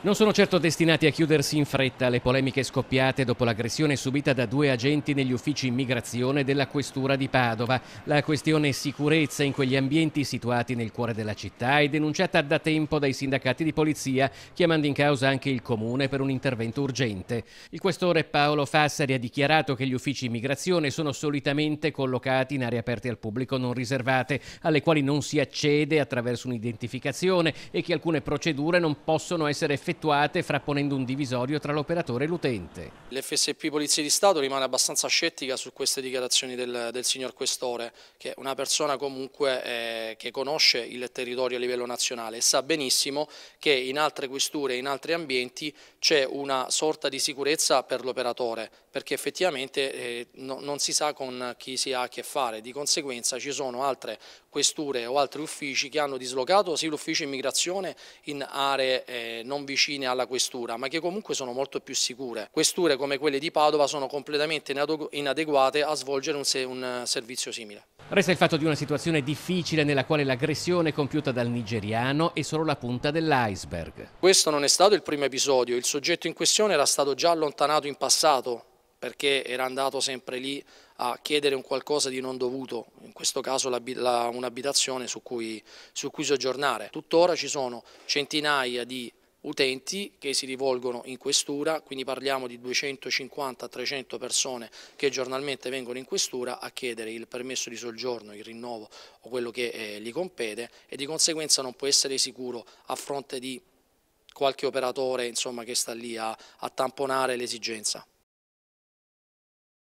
Non sono certo destinati a chiudersi in fretta le polemiche scoppiate dopo l'aggressione subita da due agenti negli uffici immigrazione della Questura di Padova. La questione sicurezza in quegli ambienti situati nel cuore della città è denunciata da tempo dai sindacati di polizia, chiamando in causa anche il comune per un intervento urgente. Il questore Paolo Fassari ha dichiarato che gli uffici immigrazione sono solitamente collocati in aree aperte al pubblico non riservate, alle quali non si accede attraverso un'identificazione e che alcune procedure non possono essere effettuate effettuate frapponendo un divisorio tra l'operatore e l'utente. L'FSP Polizia di Stato rimane abbastanza scettica su queste dichiarazioni del, del signor Questore, che è una persona comunque eh, che conosce il territorio a livello nazionale e sa benissimo che in altre questure, in altri ambienti c'è una sorta di sicurezza per l'operatore, perché effettivamente eh, no, non si sa con chi si ha a che fare, di conseguenza ci sono altre questure o altri uffici che hanno dislocato sia l'ufficio immigrazione in aree eh, non vicine vicine alla questura, ma che comunque sono molto più sicure. Questure come quelle di Padova sono completamente inadeguate a svolgere un, se un servizio simile. Resta il fatto di una situazione difficile nella quale l'aggressione compiuta dal nigeriano è solo la punta dell'iceberg. Questo non è stato il primo episodio, il soggetto in questione era stato già allontanato in passato perché era andato sempre lì a chiedere un qualcosa di non dovuto, in questo caso un'abitazione su, su cui, soggiornare. Tuttora ci sono centinaia di utenti che si rivolgono in questura, quindi parliamo di 250-300 persone che giornalmente vengono in questura a chiedere il permesso di soggiorno, il rinnovo o quello che eh, gli compete e di conseguenza non può essere sicuro a fronte di qualche operatore insomma, che sta lì a, a tamponare l'esigenza.